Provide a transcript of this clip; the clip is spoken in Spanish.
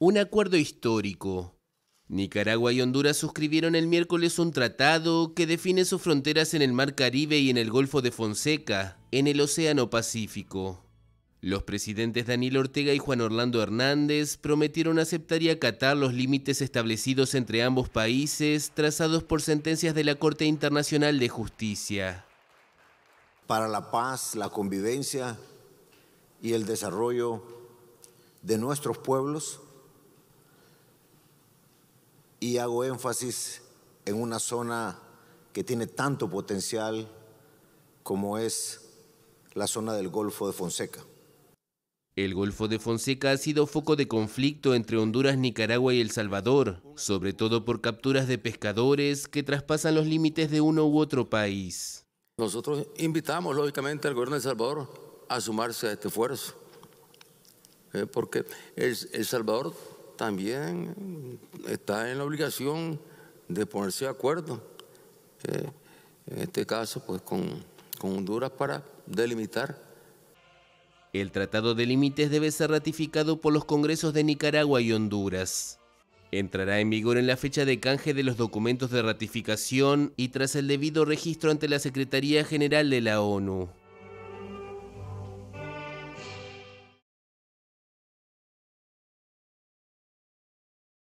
Un acuerdo histórico. Nicaragua y Honduras suscribieron el miércoles un tratado que define sus fronteras en el Mar Caribe y en el Golfo de Fonseca, en el Océano Pacífico. Los presidentes Daniel Ortega y Juan Orlando Hernández prometieron aceptar y acatar los límites establecidos entre ambos países trazados por sentencias de la Corte Internacional de Justicia. Para la paz, la convivencia y el desarrollo de nuestros pueblos, y hago énfasis en una zona que tiene tanto potencial como es la zona del Golfo de Fonseca. El Golfo de Fonseca ha sido foco de conflicto entre Honduras, Nicaragua y El Salvador, sobre todo por capturas de pescadores que traspasan los límites de uno u otro país. Nosotros invitamos, lógicamente, al gobierno de El Salvador a sumarse a este esfuerzo, eh, porque el Salvador también está en la obligación de ponerse de acuerdo, eh, en este caso pues con, con Honduras para delimitar. El Tratado de Límites debe ser ratificado por los Congresos de Nicaragua y Honduras. Entrará en vigor en la fecha de canje de los documentos de ratificación y tras el debido registro ante la Secretaría General de la ONU.